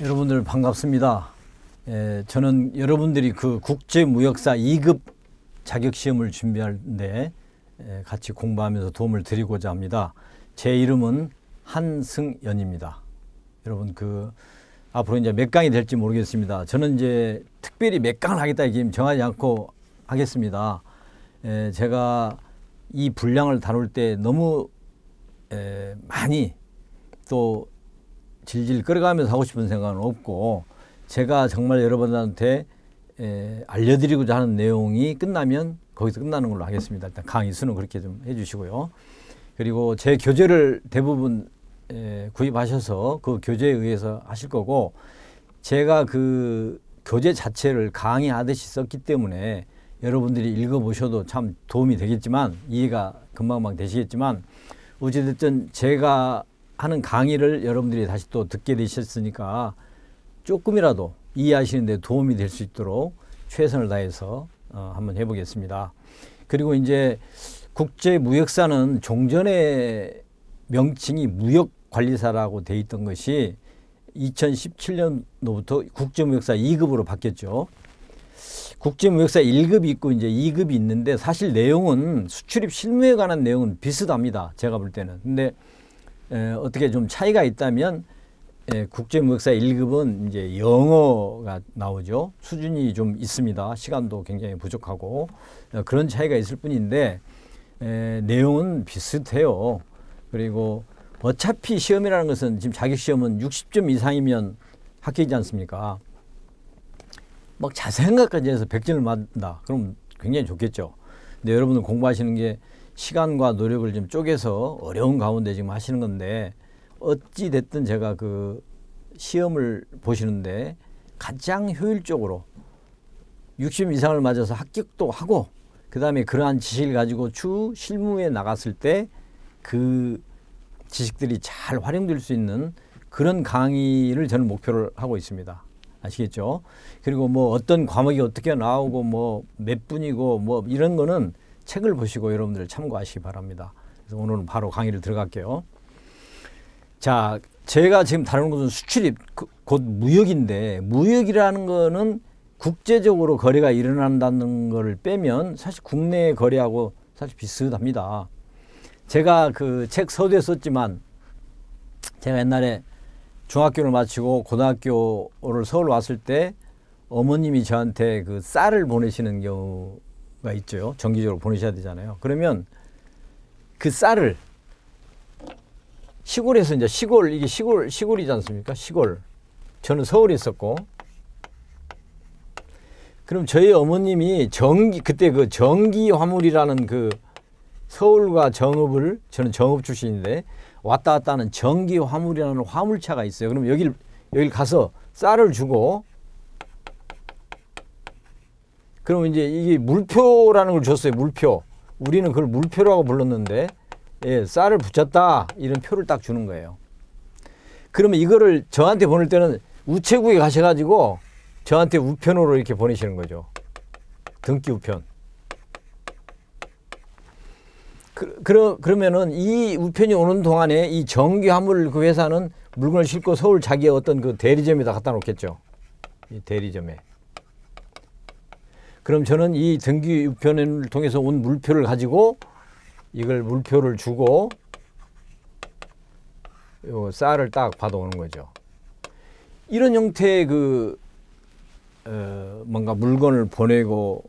여러분들 반갑습니다. 예, 저는 여러분들이 그 국제무역사 2급 자격시험을 준비하는 예, 같이 공부하면서 도움을 드리고자 합니다. 제 이름은 한승연입니다. 여러분 그 앞으로 이제 몇 강이 될지 모르겠습니다. 저는 이제 특별히 몇 강을 하겠다 이게 정하지 않고 하겠습니다. 예, 제가 이 분량을 다룰 때 너무 에, 예, 많이 또 질질 끌어가면서 하고 싶은 생각은 없고 제가 정말 여러분한테 에, 알려드리고자 하는 내용이 끝나면 거기서 끝나는 걸로 하겠습니다. 일단 강의 수는 그렇게 좀 해주시고요. 그리고 제 교재를 대부분 에, 구입하셔서 그 교재에 의해서 하실 거고 제가 그 교재 자체를 강의하듯이 썼기 때문에 여러분들이 읽어보셔도 참 도움이 되겠지만 이해가 금방방 되시겠지만 어찌됐든 제가 하는 강의를 여러분들이 다시 또 듣게 되셨으니까 조금이라도 이해하시는 데 도움이 될 수 있도록 최선을 다해서 어, 한번 해보겠습니다. 그리고 이제 국제무역사는 종전의 명칭이 무역관리사라고 돼 있던 것이 2017년도부터 국제무역사 2급으로 바뀌었죠. 국제무역사 1급이 있고 이제 2급이 있는데 사실 내용은 수출입 실무에 관한 내용은 비슷합니다. 제가 볼 때는. 근데 에, 어떻게 좀 차이가 있다면 예, 국제무역사 1급은 이제 영어가 나오죠. 수준이 좀 있습니다. 시간도 굉장히 부족하고 어, 그런 차이가 있을 뿐인데 에, 내용은 비슷해요. 그리고 어차피 시험이라는 것은 지금 자격 시험은 60점 이상이면 합격이지 않습니까? 막 자세한 것까지 해서 100점을 맞는다. 그럼 굉장히 좋겠죠. 근데 여러분은 공부하시는 게 시간과 노력을 좀 쪼개서 어려운 가운데 지금 하시는 건데 어찌 됐든 제가 그 시험을 보시는데 가장 효율적으로 60 이상을 맞아서 합격도 하고 그다음에 그러한 지식을 가지고 추 실무에 나갔을 때 그 지식들이 잘 활용될 수 있는 그런 강의를 저는 목표를 하고 있습니다. 아시겠죠? 그리고 뭐 어떤 과목이 어떻게 나오고 뭐 몇 분이고 뭐 이런 거는 책을 보시고 여러분들 참고하시기 바랍니다. 그래서 오늘은 바로 강의를 들어갈게요. 자, 제가 지금 다루는 것은 수출입, 그, 곧 무역인데 무역이라는 거는 국제적으로 거래가 일어난다는 거를 빼면 사실 국내 거래하고 사실 비슷합니다. 제가 그 책 서두에 썼지만 제가 옛날에 중학교를 마치고 고등학교를 서울 왔을 때 어머님이 저한테 그 쌀을 보내시는 경우 가 있죠. 정기적으로 보내셔야 되잖아요. 그러면 그 쌀을 시골에서 이제 시골 이게 시골 시골이지 않습니까? 시골. 저는 서울에 있었고 그럼 저희 어머님이 정기 그때 그 정기 화물이라는 그 서울과 정읍을 저는 정읍 출신인데 왔다 갔다 하는 정기 화물이라는 화물차가 있어요. 그럼 여길 여기 가서 쌀을 주고 그럼 이제 이게 물표라는 걸 줬어요. 물표. 우리는 그걸 물표라고 불렀는데 예, 쌀을 붙였다 이런 표를 딱 주는 거예요. 그러면 이거를 저한테 보낼 때는 우체국에 가셔가지고 저한테 우편으로 이렇게 보내시는 거죠. 등기 우편. 그, 그러, 그러면은 이 우편이 오는 동안에 이 정기 화물 그 회사는 물건을 싣고 서울 자기의 어떤 그 대리점에다 갖다 놓겠죠. 이 대리점에. 그럼 저는 이 등기 우편을 통해서 온 물표를 가지고 이걸 물표를 주고 요 쌀을 딱 받아오는 거죠. 이런 형태의 그 어, 뭔가 물건을 보내고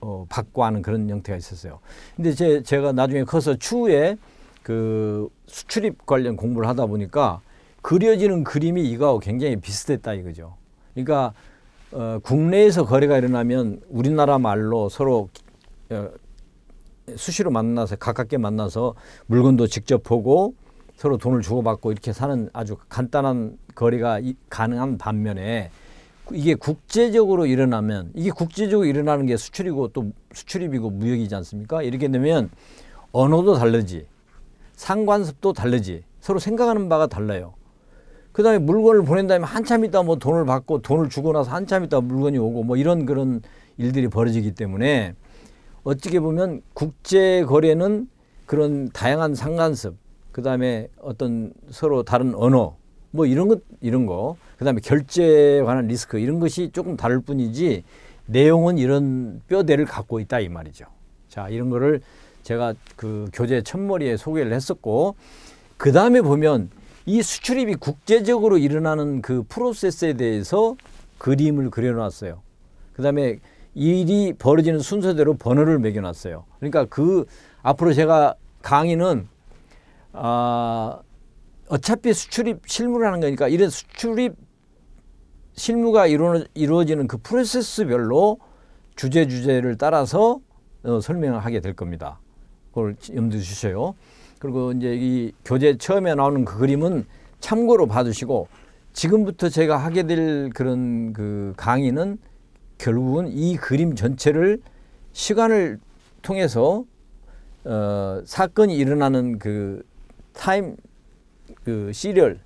어, 받고 하는 그런 형태가 있었어요. 근데 제, 제가 나중에 커서 추후에 그 수출입 관련 공부를 하다 보니까 그려지는 그림이 이거하고 굉장히 비슷했다 이거죠. 그러니까 어, 국내에서 거래가 일어나면 우리나라 말로 서로 어, 수시로 만나서 가깝게 만나서 물건도 직접 보고 서로 돈을 주고받고 이렇게 사는 아주 간단한 거래가 이, 가능한 반면에 이게 국제적으로 일어나면 이게 국제적으로 일어나는 게 수출이고 또 수출입이고 무역이지 않습니까? 이렇게 되면 언어도 다르지 상관습도 다르지 서로 생각하는 바가 달라요. 그다음에 물건을 보낸 다음에 한참 있다 뭐 돈을 받고 돈을 주고 나서 한참 있다 물건이 오고 뭐 이런 그런 일들이 벌어지기 때문에 어떻게 보면 국제 거래는 그런 다양한 상관습 그다음에 어떤 서로 다른 언어 뭐 이런 것 이런 거 그다음에 결제에 관한 리스크 이런 것이 조금 다를 뿐이지 내용은 이런 뼈대를 갖고 있다 이 말이죠. 자, 이런 거를 제가 그 교재 첫머리에 소개를 했었고 그 다음에 보면 이 수출입이 국제적으로 일어나는 그 프로세스에 대해서 그림을 그려놨어요. 그 다음에 일이 벌어지는 순서대로 번호를 매겨놨어요. 그러니까 그 앞으로 제가 강의는 아, 어차피 수출입 실무를 는 거니까 이런 수출입 실무가 이루 이루어지는 그 프로세스별로 주제 주제를 따라서 어, 설명을 하게 될 겁니다. 그걸 염두에 주셔요. 그리고 이제 이 교재 처음에 나오는 그 그림은 참고로 봐주시고 지금부터 제가 하게 될 그런 그 강의는 결국은 이 그림 전체를 시간을 통해서 어, 사건이 일어나는 그 타임 그 시리얼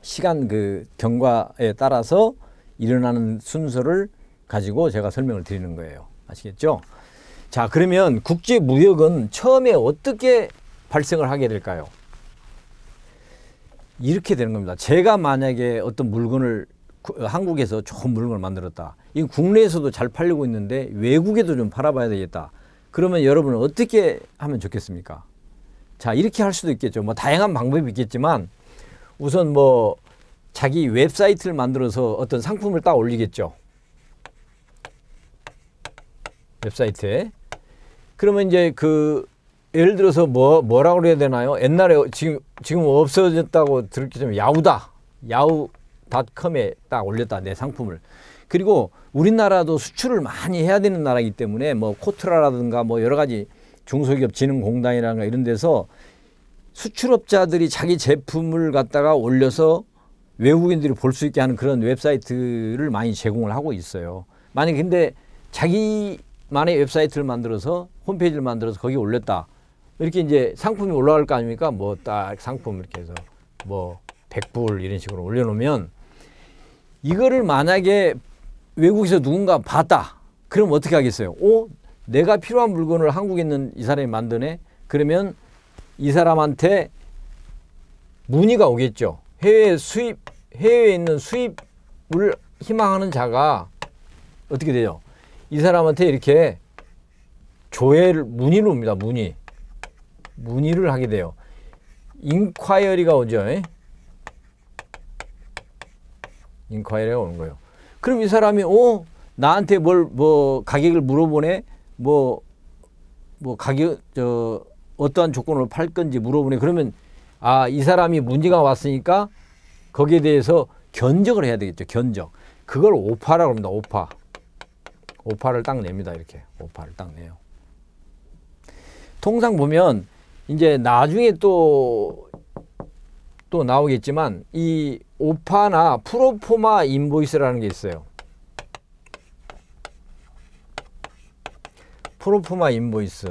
시간 그 경과에 따라서 일어나는 순서를 가지고 제가 설명을 드리는 거예요. 아시겠죠? 자, 그러면 국제 무역은 처음에 어떻게 발생을 하게 될까요? 이렇게 되는 겁니다. 제가 만약에 어떤 물건을 한국에서 좋은 물건을 만들었다. 이건 국내에서도 잘 팔리고 있는데 외국에도 좀 팔아봐야 되겠다. 그러면 여러분은 어떻게 하면 좋겠습니까? 자, 이렇게 할 수도 있겠죠. 뭐 다양한 방법이 있겠지만 우선 뭐 자기 웹사이트를 만들어서 어떤 상품을 딱 올리겠죠. 웹사이트에. 그러면 이제 그 예를 들어서 뭐 뭐라고 그래야 되나요? 옛날에 지금 지금 없어졌다고 들었기 때문에 야우다 야우닷컴에 딱 올렸다 내 상품을 그리고 우리나라도 수출을 많이 해야 되는 나라이기 때문에 뭐 코트라라든가 뭐 여러 가지 중소기업 진흥공단이라든가 이런 데서 수출업자들이 자기 제품을 갖다가 올려서 외국인들이 볼 수 있게 하는 그런 웹사이트를 많이 제공을 하고 있어요. 만약 에 근데 자기만의 웹사이트를 만들어서 홈페이지를 만들어서 거기 올렸다. 이렇게 이제 상품이 올라갈 거 아닙니까? 뭐 딱 상품 이렇게 해서 뭐 100불 이런 식으로 올려놓으면 이거를 만약에 외국에서 누군가 봤다. 그럼 어떻게 하겠어요? 오, 어? 내가 필요한 물건을 한국에 있는 이 사람이 만드네? 그러면 이 사람한테 문의가 오겠죠. 해외 수입, 해외에 있는 수입을 희망하는 자가 어떻게 되죠? 이 사람한테 이렇게 조회를, 문의를 옵니다. 문의. 문의를 하게 돼요. 인콰이어리가 오죠. 인콰이어리가 예? 오는 거예요. 그럼 이 사람이 어 나한테 뭘 뭐 가격을 물어보네 뭐뭐 뭐 가격 저 어떠한 조건으로 팔 건지 물어보네 그러면 아 이 사람이 문제가 왔으니까 거기에 대해서 견적을 해야 되겠죠 견적 그걸 오파라고 합니다 오파 오파를 딱 냅니다 이렇게 오파를 딱 내요 통상 보면 이제 나중에 또 또 나오겠지만 이 오파나 프로포마 인보이스라는 게 있어요. 프로포마 인보이스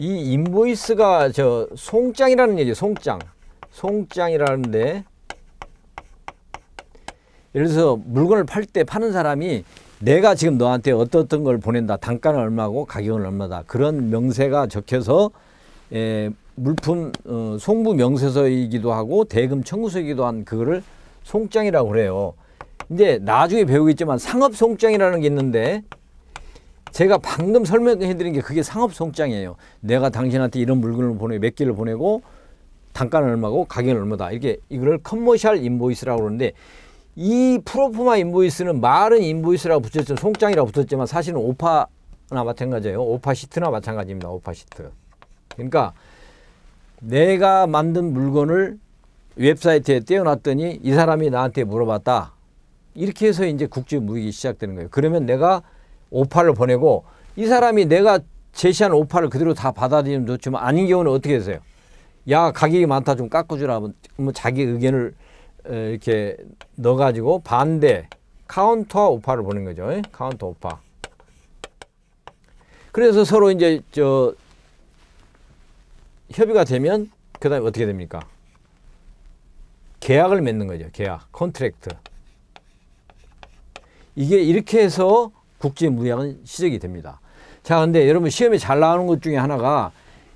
이 인보이스가 저 송장이라는 얘기예요. 송장 송장이라는데 예를 들어서 물건을 팔 때 파는 사람이 내가 지금 너한테 어떻던 걸 보낸다. 단가는 얼마고 가격은 얼마다. 그런 명세가 적혀서 에, 예, 물품 어, 송부 명세서이기도 하고 대금 청구서이기도 한 그거를 송장이라고 그래요. 근제 나중에 배우겠지만 상업 송장이라는 게 있는데 제가 방금 설명해 드린 게 그게 상업 송장이에요. 내가 당신한테 이런 물건을 보내 몇 개를 보내고 단가는 얼마고 가격은 얼마다. 이렇게 이거를 커머셜 인보이스라고 그러는데 이 프로포마 인보이스는 말은 인보이스라고 붙였지만 송장이라고 붙였지만 사실은 오파나 마찬가지예요. 오파 시트나 마찬가지입니다. 오파 시트. 그러니까 내가 만든 물건을 웹사이트에 떼어놨더니 이 사람이 나한테 물어봤다. 이렇게 해서 이제 국제 무역이 시작되는 거예요. 그러면 내가 오파를 보내고 이 사람이 내가 제시한 오파를 그대로 다 받아들이면 좋지만 아닌 경우는 어떻게 되세요? 야 가격이 많다 좀 깎아주라 하면 뭐, 뭐 자기 의견을 이렇게 넣어가지고 반대 카운터 오파를 보는 거죠. 예? 카운터 오파. 그래서 서로 이제 저 협의가 되면 그 다음에 어떻게 됩니까? 계약을 맺는 거죠. 계약, 컨트랙트. 이게 이렇게 해서 국제무역은 시작이 됩니다. 자, 근데 여러분 시험에 잘 나오는 것 중에 하나가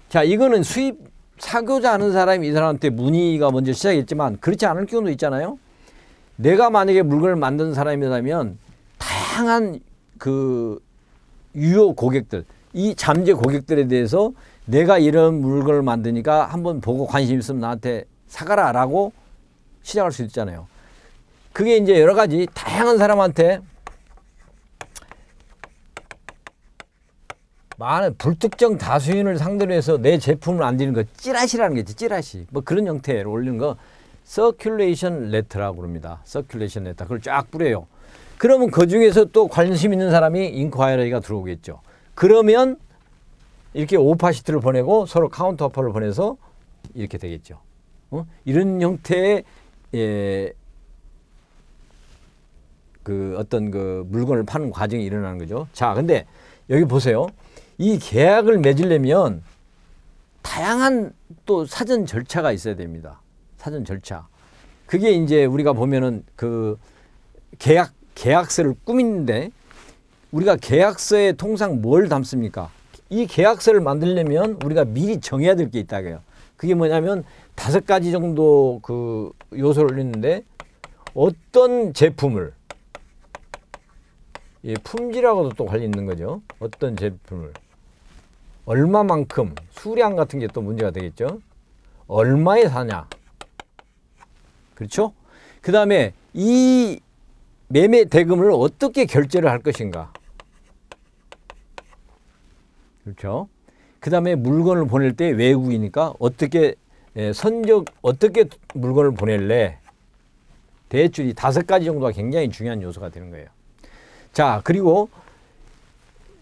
자, 이거는 수입 사교자 하는 사람이 이 사람한테 문의가 먼저 시작했지만 그렇지 않을 경우도 있잖아요. 내가 만약에 물건을 만든 사람이라면 다양한 그 유효 고객들, 이 잠재 고객들에 대해서 내가 이런 물건을 만드니까 한번 보고 관심 있으면 나한테 사가라 라고 시작할 수 있잖아요. 그게 이제 여러 가지 다양한 사람한테 많은 불특정 다수인을 상대로 해서 내 제품을 안드는거 찌라시라는 게 있지 찌라시 뭐 그런 형태로 올리는 거 서큘레이션 레터라고 그럽니다 서큘레이션 레터 그걸 쫙 뿌려요 그러면 그 중에서 또 관심 있는 사람이 인콰이어리가 들어오겠죠 그러면 이렇게 오파시트를 보내고 서로 카운터 파를 보내서 이렇게 되겠죠 어? 이런 형태의 예, 그 어떤 그 물건을 파는 과정이 일어나는 거죠. 자, 근데 여기 보세요. 이 계약을 맺으려면 다양한 또 사전 절차가 있어야 됩니다. 사전 절차. 그게 이제 우리가 보면은 그 계약 계약서를 꾸미는데 우리가 계약서에 통상 뭘 담습니까? 이 계약서를 만들려면 우리가 미리 정해야 될 게있다그래요 그게 뭐냐면 다섯 가지 정도 그 요소를 올 있는데 어떤 제품을 예, 품질하고도 또 관련 있는 거죠. 어떤 제품을 얼마만큼 수량 같은 게 또 문제가 되겠죠. 얼마에 사냐. 그렇죠? 그 다음에 이 매매 대금을 어떻게 결제를 할 것인가. 그렇죠? 그 다음에 물건을 보낼 때 외국이니까 어떻게 예, 선적 어떻게 물건을 보낼래. 대출 이 다섯 가지 정도가 굉장히 중요한 요소가 되는 거예요. 자 그리고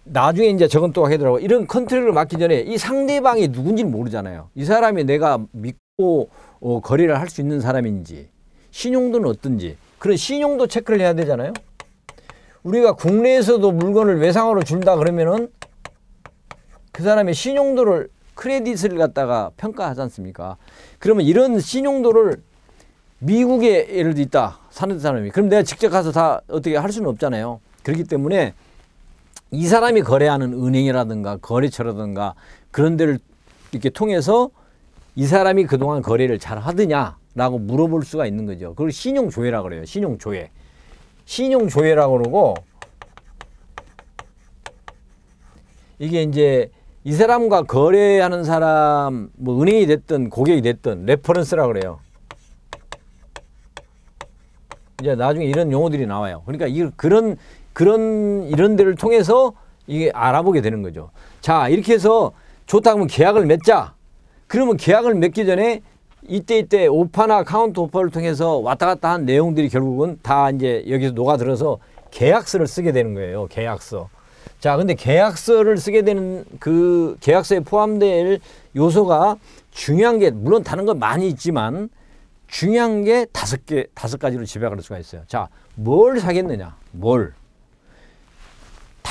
나중에 이제 저건 또 하더라고. 이런 컨트롤을 맡기 전에 이 상대방이 누군지는 모르잖아요. 이 사람이 내가 믿고 어, 거래를 할 수 있는 사람인지, 신용도는 어떤지, 그런 신용도 체크를 해야 되잖아요. 우리가 국내에서도 물건을 외상으로 준다 그러면은 그 사람의 신용도를 크레딧을 갖다가 평가하지 않습니까? 그러면 이런 신용도를 미국에 예를 들어 있다 사는 사람이 그럼 내가 직접 가서 다 어떻게 할 수는 없잖아요. 그렇기 때문에 이 사람이 거래하는 은행이라든가 거래처라든가 그런 데를 이렇게 통해서 이 사람이 그동안 거래를 잘 하드냐라고 물어볼 수가 있는 거죠. 그걸 신용조회라 그래요. 신용조회. 신용조회라고 그러고 이게 이제 이 사람과 거래하는 사람 뭐 은행이 됐든 고객이 됐든 레퍼런스라 그래요. 이제 나중에 이런 용어들이 나와요. 그러니까 이 그런 그런 이런 데를 통해서 이게 알아보게 되는 거죠. 자, 이렇게 해서 좋다 그면 계약을 맺자. 그러면 계약을 맺기 전에 이때 이때 오파나 카운트 오파를 통해서 왔다 갔다 한 내용들이 결국은 다 이제 여기서 녹아들어서 계약서를 쓰게 되는 거예요. 계약서. 자, 근데 계약서를 쓰게 되는 그 계약서에 포함될 요소가 중요한 게 물론 다른 건 많이 있지만 중요한 게 다섯 개 다섯 가지로 집약할 수가 있어요. 자, 뭘 사겠느냐? 뭘?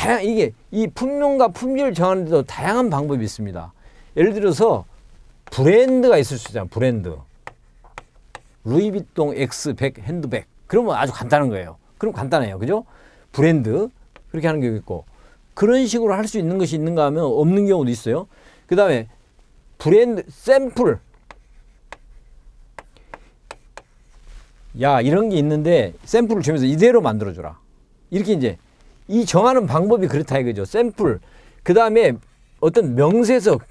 다양 이게 이 품명과 품질 정하는 데도 다양한 방법이 있습니다. 예를 들어서 브랜드가 있을 수 있잖아요. 브랜드. 루이비통 X100 핸드백. 그러면 아주 간단한 거예요. 그럼 간단해요. 그죠? 브랜드. 그렇게 하는 경우 있고. 그런 식으로 할 수 있는 것이 있는가 하면 없는 경우도 있어요. 그 다음에 브랜드, 샘플. 야, 이런 게 있는데 샘플을 주면서 이대로 만들어줘라. 이렇게 이제 이 정하는 방법이 그렇다 이거죠. 샘플. 그 다음에 어떤 명세석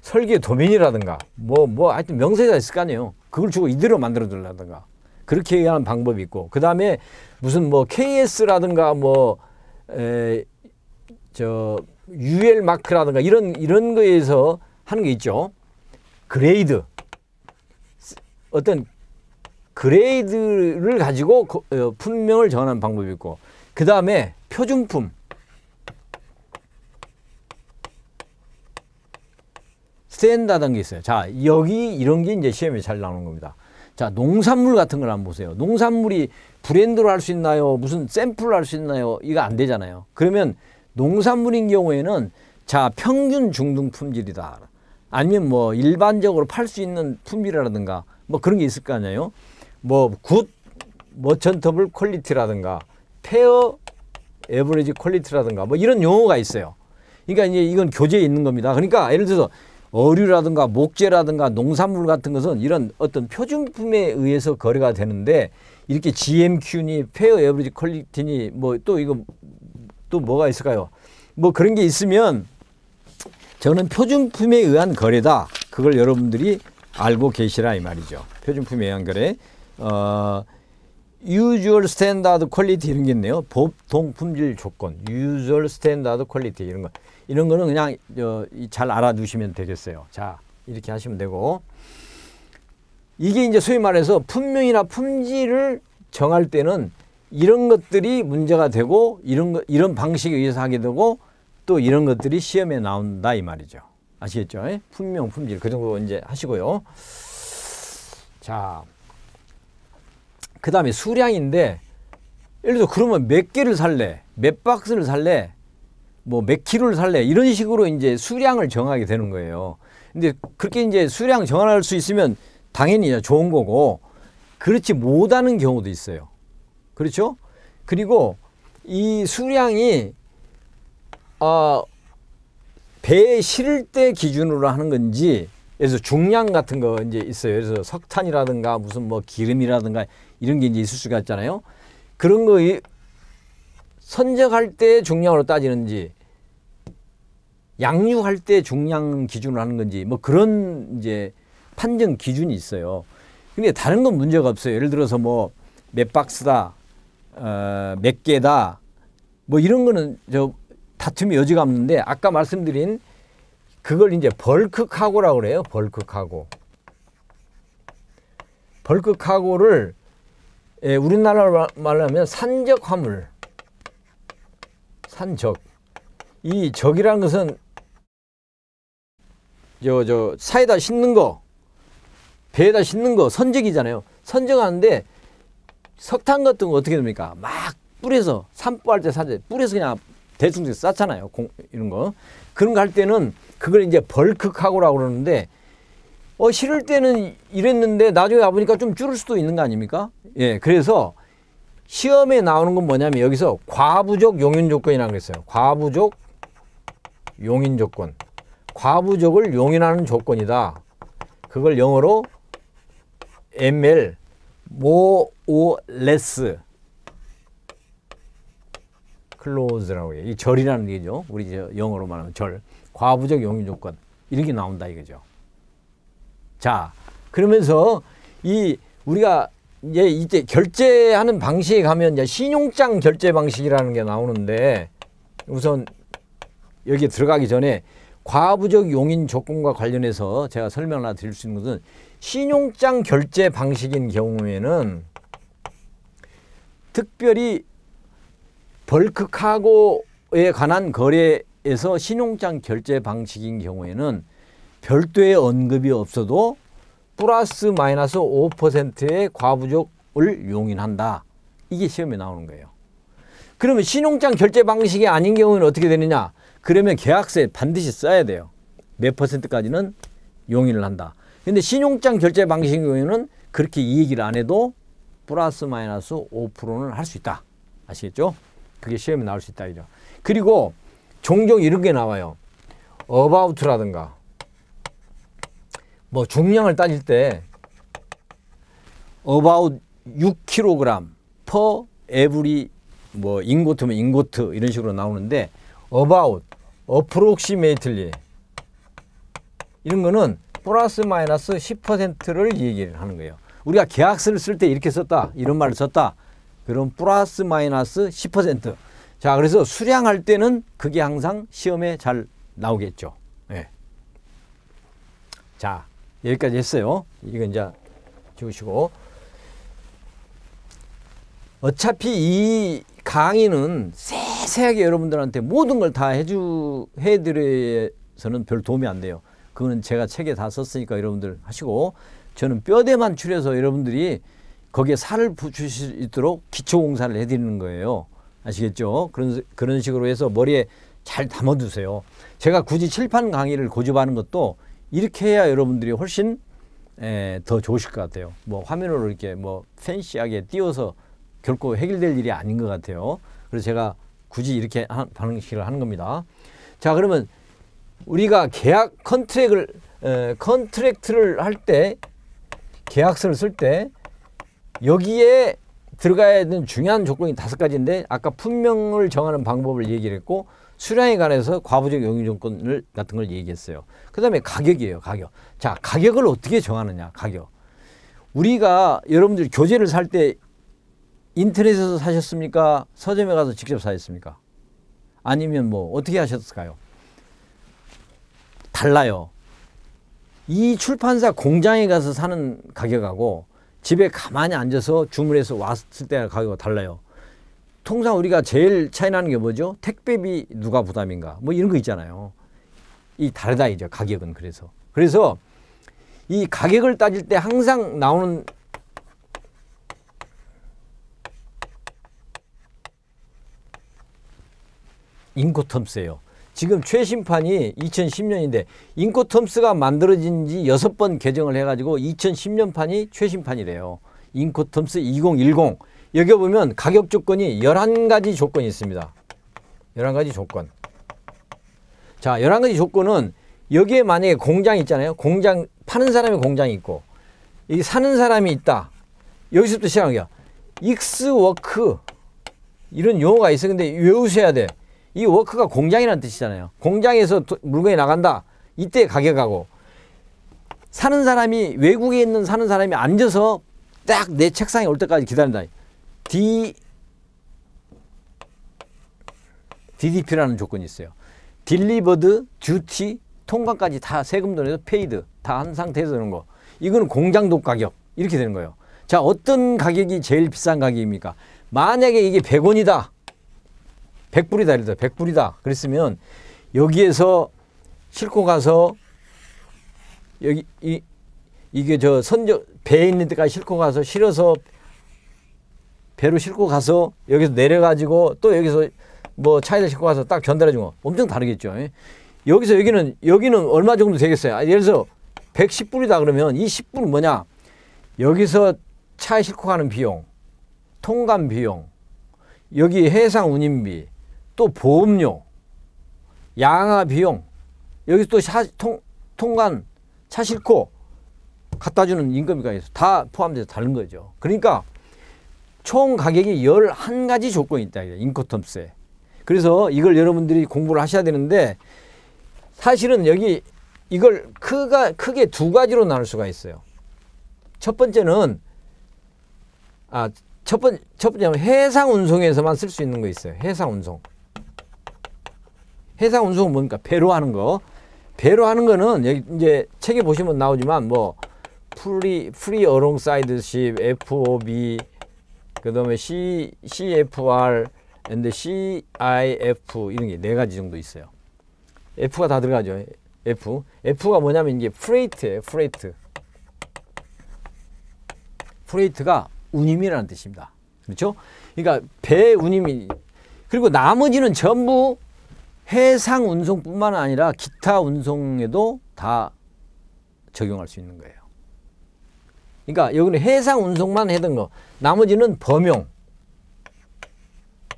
설계 도면이라든가 뭐뭐 뭐, 하여튼 명세가 있을 거 아니에요. 그걸 주고 이대로 만들어 주라든가 그렇게 해야 하는 방법이 있고 그 다음에 무슨 뭐 KS라든가 뭐저 에, UL 마크라든가 이런 이런 거에서 하는 게 있죠. 그레이드 어떤 그레이드를 가지고 어, 품명을 정하는 방법이 있고 그 다음에 표준품 스탠다드게 있어요. 자 여기 이런 게 이제 시험에 잘 나오는 겁니다. 자 농산물 같은 걸 한번 보세요. 농산물이 브랜드로 할 수 있나요? 무슨 샘플로 할 수 있나요? 이거 안 되잖아요. 그러면 농산물인 경우에는 자 평균 중등 품질이다. 아니면 뭐 일반적으로 팔 수 있는 품질이라든가 뭐 그런 게 있을 거 아니에요. 뭐굿 머천터블 퀄리티라든가 페어 에버리지 퀄리티라든가 뭐 이런 용어가 있어요. 그러니까 이제 이건 교재에 있는 겁니다. 그러니까 예를 들어서 어류라든가 목재라든가 농산물 같은 것은 이런 어떤 표준품에 의해서 거래가 되는데 이렇게 GMQ니 페어 에버리지 퀄리티니 뭐 또 이거 또 뭐가 있을까요? 뭐 그런 게 있으면 저는 표준품에 의한 거래다. 그걸 여러분들이 알고 계시라 이 말이죠. 표준품에 의한 거래. 유 어, usual s t a n 이런 게 있네요. 보통 품질 조건, usual s t a n d 이런 거. 이런 거는 그냥 어, 잘 알아두시면 되겠어요. 자, 이렇게 하시면 되고. 이게 이제 소위 말해서 품명이나 품질을 정할 때는 이런 것들이 문제가 되고 이런 거, 이런 방식에 의해서 하게 되고 또 이런 것들이 시험에 나온다 이 말이죠. 아시겠죠? 예? 품명, 품질 그 정도 이제 하시고요. 자, 그 다음에 수량인데 예를 들어 그러면 몇 개를 살래? 몇 박스를 살래? 뭐 몇키로를 살래? 이런 식으로 이제 수량을 정하게 되는 거예요. 근데 그렇게 이제 수량 정할 수 있으면 당연히 좋은 거고 그렇지 못하는 경우도 있어요. 그렇죠? 그리고 이 수량이 어, 배에 실을 때 기준으로 하는 건지 그래서 중량 같은 거 이제 있어요. 그래서 석탄이라든가 무슨 뭐 기름이라든가 이런 게 이제 있을 수가 있잖아요. 그런 거 선적할 때 중량으로 따지는지 양육할 때 중량 기준으로 하는 건지 뭐 그런 이제 판정 기준이 있어요. 근데 다른 건 문제가 없어요. 예를 들어서 뭐 몇 박스다, 어, 몇 개다, 뭐 이런 거는 저다툼이 여지가 없는데 아까 말씀드린 그걸 이제 벌크카고라고 그래요. 벌크카고. 벌크카고를 예, 우리나라 말로 하면 산적 화물. 산적. 이적이라 것은 저, 저, 차에다 싣는 거, 배에다 싣는 거, 선적이잖아요. 선적하는데 석탄 같은 거 어떻게 됩니까? 막 뿌려서, 산보할 때 사제, 뿌려서 그냥 대충 쌓잖아요. 공, 이런 거. 그런 거 할 때는 그걸 이제 벌크카고라고 그러는데 어, 싫을 때는 이랬는데 나중에 와보니까 좀 줄을 수도 있는 거 아닙니까? 예, 그래서 시험에 나오는 건 뭐냐면 여기서 과부족 용인 조건이라고 그랬어요. 과부족 용인 조건. 과부족을 용인하는 조건이다. 그걸 영어로 ML, more or less close라고 해요. 이 절이라는 얘기죠. 우리 영어로 말하면 절. 과부족 용인 조건. 이렇게 나온다 이거죠. 자, 그러면서 이 우리가 예, 이제 결제하는 방식에 가면 이제 신용장 결제 방식이라는 게 나오는데 우선 여기에 들어가기 전에 과부족 용인 조건과 관련해서 제가 설명 하나 드릴 수 있는 것은 신용장 결제 방식인 경우에는 특별히 벌크카고에 관한 거래에서 신용장 결제 방식인 경우에는 별도의 언급이 없어도 플러스 마이너스 5%의 과부족을 용인한다. 이게 시험에 나오는 거예요. 그러면 신용장 결제 방식이 아닌 경우에는 어떻게 되느냐? 그러면 계약서에 반드시 써야 돼요. 몇 퍼센트까지는 용인을 한다. 근데 신용장 결제 방식인 경우에는 그렇게 이 얘기를 안 해도 플러스 마이너스 5%는 할 수 있다. 아시겠죠? 그게 시험에 나올 수 있다. 이죠. 그리고 종종 이런 게 나와요. 어바웃이라든가 뭐 중량을 따질 때 about 6kg per every 뭐 인고트면 인고트 이런 식으로 나오는데 about, approximately 이런 거는 플러스 마이너스 10%를 얘기를 하는 거예요. 우리가 계약서를 쓸 때 이렇게 썼다 이런 말을 썼다 그럼 플러스 마이너스 10%. 자 그래서 수량할 때는 그게 항상 시험에 잘 나오겠죠. 예. 자 여기까지 했어요. 이거 이제 지우시고. 어차피 이 강의는 세세하게 여러분들한테 모든 걸 다 해주, 해드려서는 별 도움이 안 돼요. 그거는 제가 책에 다 썼으니까 여러분들 하시고 저는 뼈대만 추려서 여러분들이 거기에 살을 붙일 수 있도록 기초공사를 해드리는 거예요. 아시겠죠? 그런, 그런 식으로 해서 머리에 잘 담아두세요. 제가 굳이 칠판 강의를 고집하는 것도 이렇게 해야 여러분들이 훨씬 에, 더 좋으실 것 같아요. 뭐 화면으로 이렇게 뭐 팬시하게 띄워서 결코 해결될 일이 아닌 것 같아요. 그래서 제가 굳이 이렇게 한, 방식을 하는 겁니다. 자 그러면 우리가 계약 컨트랙을 에, 컨트랙트를 할 때 계약서를 쓸 때 여기에 들어가야 되는 중요한 조건이 다섯 가지인데 아까 품명을 정하는 방법을 얘기를 했고 수량에 관해서 과부적 영유증권을 같은 걸 얘기했어요. 그 다음에 가격이에요. 가격. 자 가격을 어떻게 정하느냐. 가격. 우리가 여러분들 교재를 살 때 인터넷에서 사셨습니까? 서점에 가서 직접 사셨습니까? 아니면 뭐 어떻게 하셨을까요? 달라요. 이 출판사 공장에 가서 사는 가격하고 집에 가만히 앉아서 주문해서 왔을 때 가격과 달라요. 통상 우리가 제일 차이 나는 게 뭐죠? 택배비 누가 부담인가? 뭐 이런 거 있잖아요. 이 다르다 이죠 가격은 그래서. 그래서 이 가격을 따질 때 항상 나오는 인코텀스예요. 지금 최신판이 2010년인데 인코텀스가 만들어진 지여번 개정을 해가지고 2010년판이 최신판이래요. 인코텀스 2010 여기 보면 가격 조건이 11가지 조건이 있습니다. 11가지 조건. 자, 11가지 조건은 여기에 만약에 공장 있잖아요. 공장, 파는 사람이 공장이 있고, 이 사는 사람이 있다. 여기서부터 시작이야. 익스워크. 이런 용어가 있어. 근데 외우셔야 돼. 이 워크가 공장이라는 뜻이잖아요. 공장에서 도, 물건이 나간다. 이때 가격하고. 사는 사람이, 외국에 있는 사는 사람이 앉아서 딱 내 책상에 올 때까지 기다린다. D DDP라는 조건이 있어요. 딜리버드, 듀티, 통과까지 다 세금도 내서 페이드 다 한 상태에서 되는 거. 이거는 공장도 가격 이렇게 되는 거예요. 자 어떤 가격이 제일 비싼 가격입니까? 만약에 이게 100원이다. 100불이다. 예를 들어 100불이다. 그랬으면 여기에서 싣고 가서 여기 이 이게 저 선적 배에 있는 데까지 싣고 가서 실어서 배로 싣고 가서 여기서 내려가지고 또 여기서 뭐 차에다 싣고 가서 딱 전달해 준거 엄청 다르겠죠. 예? 여기서 여기는 여기는 얼마 정도 되겠어요? 아, 예를 들어서 110불이다 그러면 이 10불은 뭐냐? 여기서 차에 싣고 가는 비용, 통관 비용, 여기 해상 운임비, 또 보험료, 양화 비용, 여기서 또 차, 통, 통관 차 싣고 갖다 주는 임금이 가 있어. 다 포함돼서 다른 거죠. 그러니까 총 가격이 11가지 조건이 있다. 인코텀스에. 그래서 이걸 여러분들이 공부를 하셔야 되는데 사실은 여기 이걸 크가, 크게 두 가지로 나눌 수가 있어요. 첫 번째는 아, 첫, 번, 첫 번째는 해상 운송에서만 쓸 수 있는 거 있어요. 해상 운송. 해상 운송은 뭡니까? 배로 하는 거. 배로 하는 거는 여기 이제 책에 보시면 나오지만 뭐 프리 프리 어롱사이드십 FOB 그 다음에 C, CFR, and CIF 이런 게 네 가지 정도 있어요. F가 다 들어가죠. F. F가 뭐냐면 이게 프레이트예요. 프레이트. 프레이트가 운임이라는 뜻입니다. 그렇죠? 그러니까 배 운임이 그리고 나머지는 전부 해상 운송뿐만 아니라 기타 운송에도 다 적용할 수 있는 거예요. 그러니까 여기는 해상 운송만 해던 거 나머지는 범용.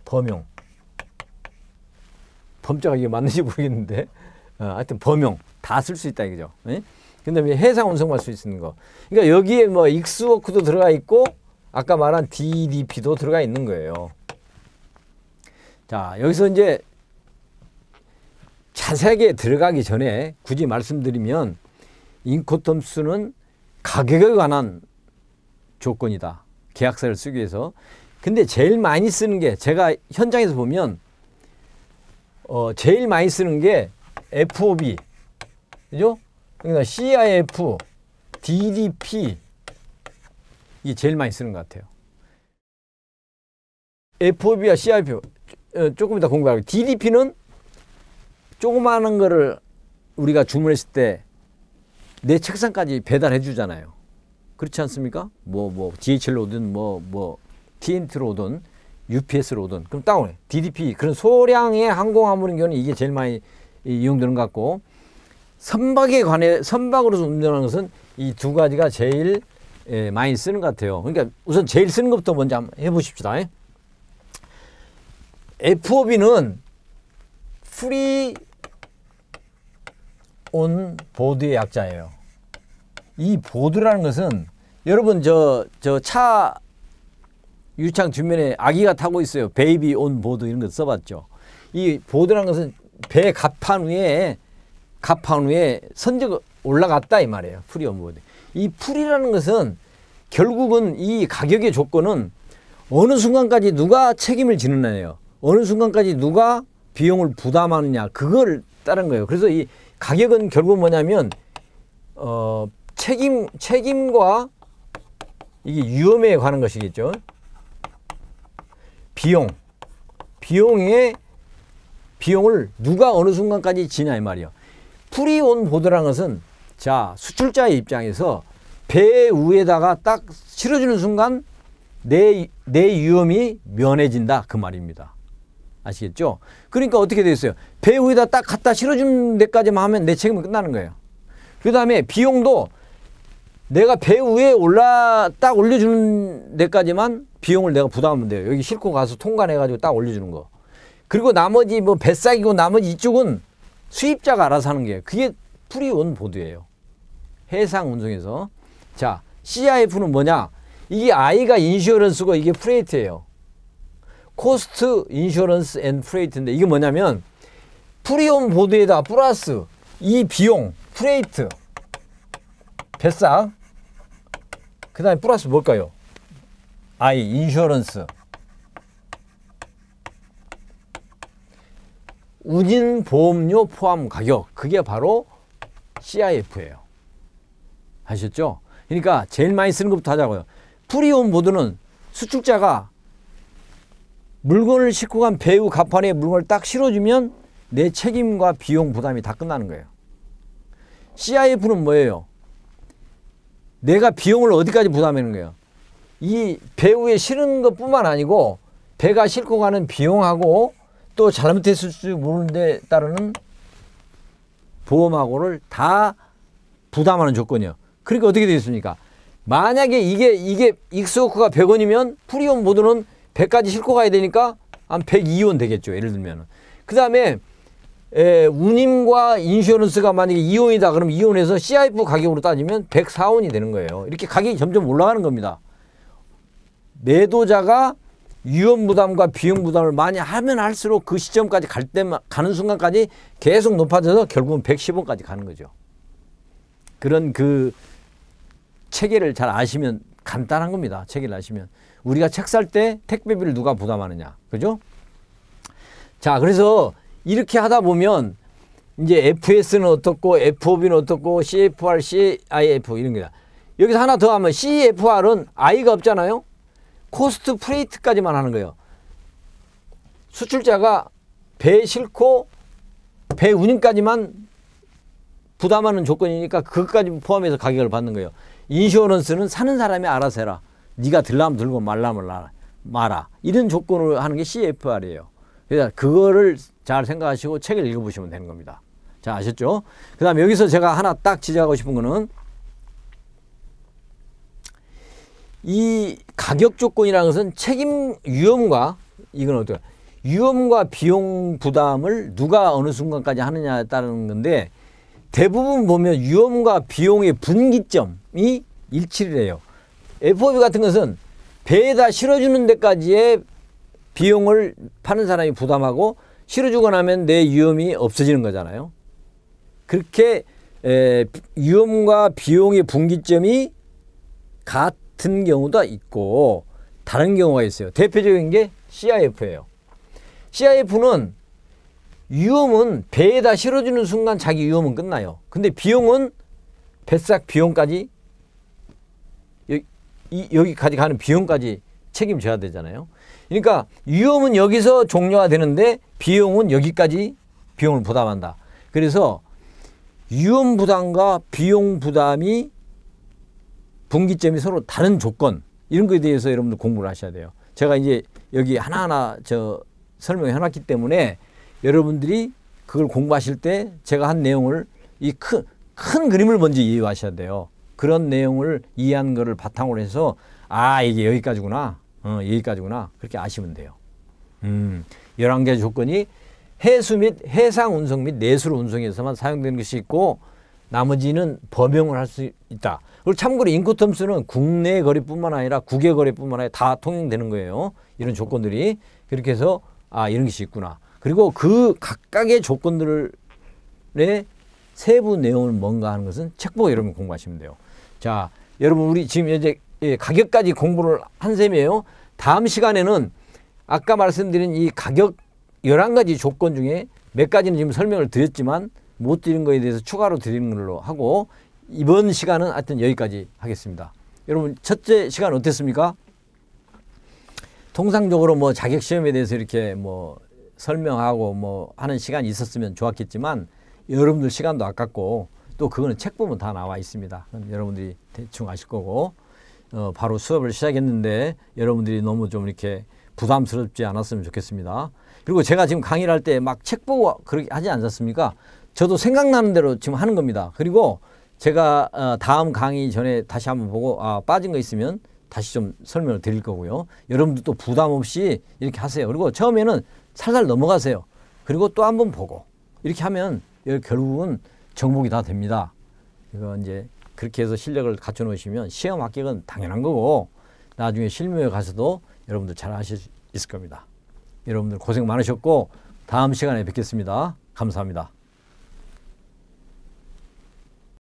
범용. 범자가 이게 맞는지 모르겠는데. 어, 하여튼 범용. 다 쓸 수 있다 이거죠. 예? 근데 회사 운송만 쓸수 있는 거. 그러니까 여기에 뭐 익스워크도 들어가 있고 아까 말한 DDP도 들어가 있는 거예요. 자, 여기서 이제 자세하게 들어가기 전에 굳이 말씀드리면 인코텀스는 가격에 관한 조건이다. 계약서를 쓰기 위해서. 근데 제일 많이 쓰는 게 제가 현장에서 보면 어 제일 많이 쓰는 게 FOB. 그죠? 그러니까 CIF, DDP 이게 제일 많이 쓰는 것 같아요. FOB와 CIF 어, 조금 이따 공부할게 DDP는 조그마한 거를 우리가 주문했을 때 내 책상까지 배달해 주잖아요. 그렇지 않습니까? 뭐, 뭐, DHL로 오든, 뭐, 뭐, TNT로 오든, UPS로 오든, 그럼 다운해. DDP, 그런 소량의 항공 화물인 경우는 이게 제일 많이 이용되는 것 같고, 선박에 관해, 선박으로 운전하는 것은 이 두 가지가 제일 예, 많이 쓰는 것 같아요. 그러니까 우선 제일 쓰는 것부터 먼저 한번 해보십시다. FOB는 프리 온 보드의 약자예요. 이 보드라는 것은 여러분 저 저 차 유창 주변에 아기가 타고 있어요. 베이비 온 보드 이런 거 써봤죠. 이 보드라는 것은 배 갑판 위에 갑판 위에 선적 올라갔다 이 말이에요. 프리 온 보드. 이 풀이라는 것은 결국은 이 가격의 조건은 어느 순간까지 누가 책임을 지느냐예요. 어느 순간까지 누가 비용을 부담하느냐 그걸 따른 거예요. 그래서 이 가격은 결국 뭐냐면 어 책임 책임과 이게 위험에 관한 것이겠죠. 비용 비용의 비용을 누가 어느 순간까지 지냐 이 말이요. 프리온 보드라는 것은 자 수출자의 입장에서 배 위에다가 딱 실어주는 순간 내, 내 위험이 면해진다 그 말입니다. 아시겠죠? 그러니까 어떻게 되겠어요배 위에다 딱 갖다 실어준 데까지만 하면 내 책임은 끝나는 거예요. 그 다음에 비용도 내가 배 위에 올라 딱 올려주는 데까지만 비용을 내가 부담하면 돼요. 여기 싣고 가서 통관해가지고 딱 올려주는 거. 그리고 나머지 뭐 배싸기고 나머지 이쪽은 수입자가 알아서 하는 게 그게 프리온 보드예요. 해상 운송에서. 자, CIF는 뭐냐? 이게 I가 인슈어런스고 이게 프레이트예요. 코스트 인슈어런스 앤 프레이트인데 이게 뭐냐면 프리온 보드에다 플러스 이 비용 프레이트 뱃상 그 다음에 플러스 뭘까요? I 인슈런스 운인 보험료 포함 가격 그게 바로 CIF예요. 아셨죠? 그러니까 제일 많이 쓰는 것부터 하자고요. 프리온 보드는 수축자가 물건을 싣고 간 배우 가판에 물건을 딱 실어주면 내 책임과 비용 부담이 다 끝나는 거예요. CIF는 뭐예요? 내가 비용을 어디까지 부담하는 거예요. 이 배우의 싫은 것뿐만 아니고 배가 싣고 가는 비용하고 또 잘못했을지 모르는데 따르는 보험하고를 다 부담하는 조건이요. 그러니까 어떻게 되겠습니까? 만약에 이게 이게 익스워크가 100원이면 프리온 보드는 100까지 싣고 가야 되니까 한 102원 되겠죠. 예를 들면. 그 다음에 에, 예, 운임과 인슈런스가 만약에 이혼이다 그럼 이혼해서 CIF 가격으로 따지면 104원이 되는 거예요. 이렇게 가격이 점점 올라가는 겁니다. 매도자가 위험 부담과 비용 부담을 많이 하면 할수록 그 시점까지 갈 때만 가는 순간까지 계속 높아져서 결국은 110원까지 가는 거죠. 그런 그 체계를 잘 아시면 간단한 겁니다. 체계를 아시면 우리가 책 살 때 택배비를 누가 부담하느냐, 그죠? 자, 그래서 이렇게 하다 보면 이제 FS는 어떻고 FOB는 어떻고 CFR, CIF 이런 거다. 여기서 하나 더 하면 CFR은 I가 없잖아요. 코스트 프레이트까지만 하는 거예요. 수출자가 배 싣고 배 운임까지만 부담하는 조건이니까 그것까지 포함해서 가격을 받는 거예요. 인슈어런스는 사는 사람이 알아서 해라. 네가 들라면 들고 말라면 말아. 이런 조건으로 하는 게 CFR이에요. 그러니까 그거를 잘 생각하시고 책을 읽어보시면 되는 겁니다. 자, 아셨죠? 그 다음에 여기서 제가 하나 딱 지적하고 싶은 거는 이 가격 조건이라는 것은 책임 위험과 이건 어떻게 위험과 비용 부담을 누가 어느 순간까지 하느냐에 따른 건데 대부분 보면 위험과 비용의 분기점이 일치를 해요. FOB 같은 것은 배에다 실어주는 데까지의 비용을 파는 사람이 부담하고 실어주고 나면 내 위험이 없어지는 거잖아요. 그렇게 에, 위험과 비용의 분기점이 같은 경우도 있고 다른 경우가 있어요. 대표적인 게 CIF예요. CIF는 위험은 배에다 실어주는 순간 자기 위험은 끝나요. 근데 비용은 배싹 비용까지 여, 이, 여기까지 가는 비용까지 책임져야 되잖아요. 그러니까 위험은 여기서 종료가 되는데 비용은 여기까지 비용을 부담한다. 그래서 위험 부담과 비용 부담이 분기점이 서로 다른 조건 이런 것에 대해서 여러분들 공부를 하셔야 돼요. 제가 이제 여기 하나하나 저 설명해 놨기 때문에 여러분들이 그걸 공부하실 때 제가 한 내용을 이 큰 큰 그림을 먼저 이해하셔야 돼요. 그런 내용을 이해한 거를 바탕으로 해서 아 이게 여기까지구나 어, 여기까지구나. 그렇게 아시면 돼요. 음, 11개 조건이 해수 및 해상 운송 및내수 운송에서만 사용되는 것이 있고 나머지는 범용을 할 수 있다. 그리고 참고로 인코텀스는 국내 거래뿐만 아니라 국외 거래뿐만 아니라 다 통용되는 거예요. 이런 조건들이. 그렇게 해서 아 이런 것이 있구나. 그리고 그 각각의 조건들의 세부 내용을 뭔가 하는 것은 책보 여러분 공부하시면 돼요. 자, 여러분 우리 지금 현재 예, 가격까지 공부를 한 셈이에요. 다음 시간에는 아까 말씀드린 이 가격 1 1 가지 조건 중에 몇 가지는 지금 설명을 드렸지만 못 드린 거에 대해서 추가로 드리는 걸로 하고 이번 시간은 하여튼 여기까지 하겠습니다. 여러분 첫째 시간 어땠습니까? 통상적으로 뭐 자격 시험에 대해서 이렇게 뭐 설명하고 뭐 하는 시간이 있었으면 좋았겠지만 여러분들 시간도 아깝고 또 그거는 책 보면 다 나와 있습니다. 여러분들이 대충 아실 거고 어, 바로 수업을 시작했는데 여러분들이 너무 좀 이렇게 부담스럽지 않았으면 좋겠습니다. 그리고 제가 지금 강의를 할 때 막 책 보고 그렇게 하지 않았습니까? 저도 생각나는 대로 지금 하는 겁니다. 그리고 제가 어, 다음 강의 전에 다시 한번 보고 아, 빠진 거 있으면 다시 좀 설명을 드릴 거고요. 여러분들도 부담 없이 이렇게 하세요. 그리고 처음에는 살살 넘어가세요. 그리고 또한번 보고 이렇게 하면 결국은 정복이 다 됩니다. 이거 이제 그렇게 해서 실력을 갖춰놓으시면 시험 합격은 당연한 거고 나중에 실무에 가서도 여러분들 잘 하실 수 있을 겁니다. 여러분들 고생 많으셨고 다음 시간에 뵙겠습니다. 감사합니다.